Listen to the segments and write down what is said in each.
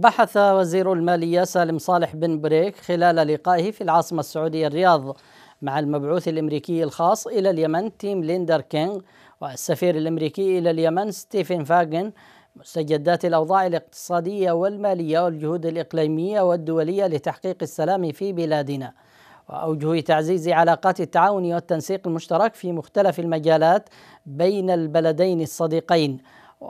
بحث وزير المالية سالم صالح بن بريك خلال لقائه في العاصمة السعودية الرياض مع المبعوث الأمريكي الخاص إلى اليمن تيم ليندر كينغ والسفير الأمريكي إلى اليمن ستيفن فاغن مستجدات الأوضاع الاقتصادية والمالية والجهود الإقليمية والدولية لتحقيق السلام في بلادنا وأوجه تعزيز علاقات التعاون والتنسيق المشترك في مختلف المجالات بين البلدين الصديقين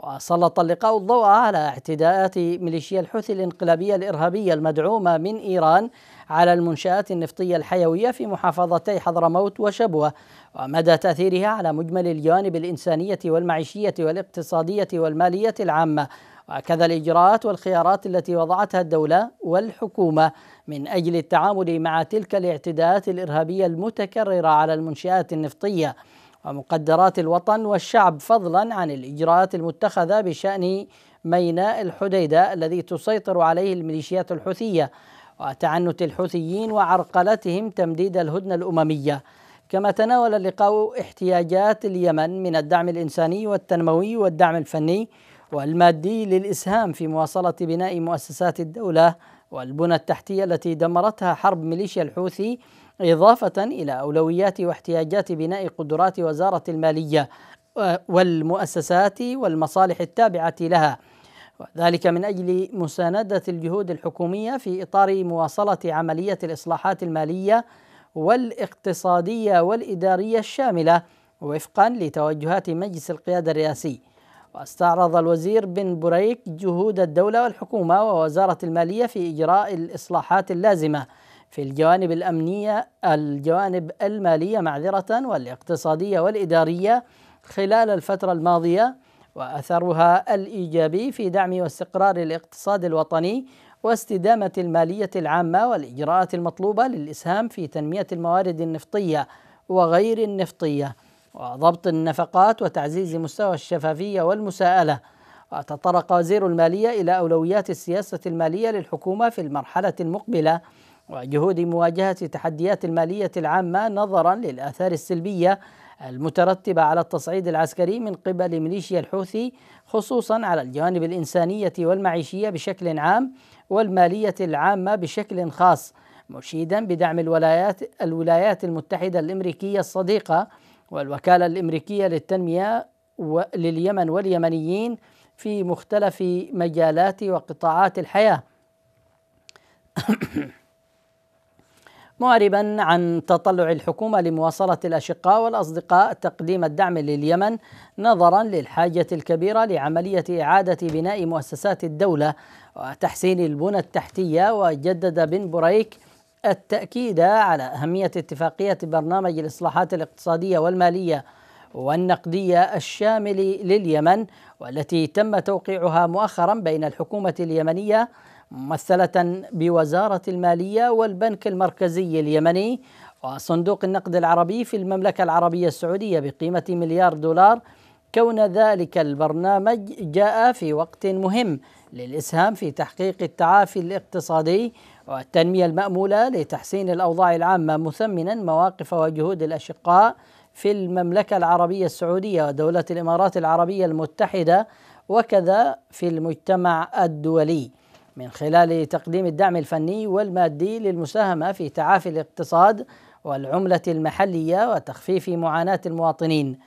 وسلط اللقاء الضوء على اعتداءات ميليشيا الحوثي الانقلابية الإرهابية المدعومة من إيران على المنشآت النفطية الحيوية في محافظتي حضرموت وشبوة ومدى تأثيرها على مجمل الجوانب الإنسانية والمعيشية والاقتصادية والمالية العامة وكذا الإجراءات والخيارات التي وضعتها الدولة والحكومة من أجل التعامل مع تلك الاعتداءات الإرهابية المتكررة على المنشآت النفطية ومقدرات الوطن والشعب فضلا عن الإجراءات المتخذة بشأن ميناء الحديدة الذي تسيطر عليه الميليشيات الحوثية وتعنت الحوثيين وعرقلتهم تمديد الهدنة الأممية كما تناول اللقاء احتياجات اليمن من الدعم الإنساني والتنموي والدعم الفني والمادي للإسهام في مواصلة بناء مؤسسات الدولة والبنى التحتية التي دمرتها حرب ميليشيا الحوثي إضافة إلى أولويات واحتياجات بناء قدرات وزارة المالية والمؤسسات والمصالح التابعة لها وذلك من أجل مساندة الجهود الحكومية في إطار مواصلة عملية الإصلاحات المالية والاقتصادية والإدارية الشاملة وفقا لتوجهات مجلس القيادة الرئاسي واستعرض الوزير بن بريك جهود الدولة والحكومة ووزارة المالية في إجراء الإصلاحات اللازمة في الجوانب الأمنية الجوانب المالية معذرة والاقتصادية والإدارية خلال الفترة الماضية وأثرها الإيجابي في دعم واستقرار الاقتصاد الوطني واستدامة المالية العامة والإجراءات المطلوبة للإسهام في تنمية الموارد النفطية وغير النفطية وضبط النفقات وتعزيز مستوى الشفافية والمساءلة وتطرق وزير المالية إلى أولويات السياسة المالية للحكومة في المرحلة المقبلة وجهود مواجهة التحديات المالية العامة نظرا للآثار السلبية المترتبة على التصعيد العسكري من قبل ميليشيا الحوثي خصوصا على الجوانب الإنسانية والمعيشية بشكل عام والمالية العامة بشكل خاص مشيدا بدعم الولايات الولايات المتحدة الأمريكية الصديقة والوكالة الأمريكية للتنمية لليمن واليمنيين في مختلف مجالات وقطاعات الحياة معربا عن تطلع الحكومة لمواصلة الأشقاء والأصدقاء تقديم الدعم لليمن نظرا للحاجة الكبيرة لعملية إعادة بناء مؤسسات الدولة وتحسين البنى التحتية وجدد بن بريك التأكيد على أهمية اتفاقية برنامج الإصلاحات الاقتصادية والمالية والنقدية الشامل لليمن والتي تم توقيعها مؤخرا بين الحكومة اليمنية ممثلة بوزارة المالية والبنك المركزي اليمني وصندوق النقد العربي في المملكة العربية السعودية بقيمة مليار دولار كون ذلك البرنامج جاء في وقت مهم للإسهام في تحقيق التعافي الاقتصادي والتنمية المأمولة لتحسين الأوضاع العامة مثمنا مواقف وجهود الأشقاء في المملكة العربية السعودية ودولة الإمارات العربية المتحدة وكذا في المجتمع الدولي من خلال تقديم الدعم الفني والمادي للمساهمه في تعافي الاقتصاد والعمله المحليه وتخفيف معاناه المواطنين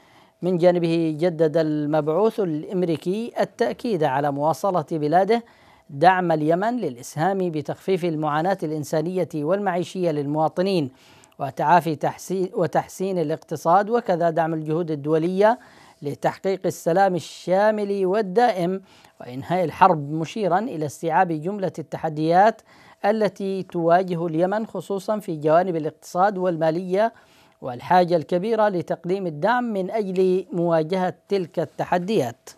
من جانبه جدد المبعوث الامريكي التاكيد على مواصله بلاده دعم اليمن للاسهام بتخفيف المعاناه الانسانيه والمعيشيه للمواطنين وتعافي تحسين وتحسين الاقتصاد وكذا دعم الجهود الدوليه لتحقيق السلام الشامل والدائم وإنهاء الحرب مشيرا إلى استيعاب جملة التحديات التي تواجه اليمن خصوصا في جوانب الاقتصاد والمالية والحاجة الكبيرة لتقديم الدعم من أجل مواجهة تلك التحديات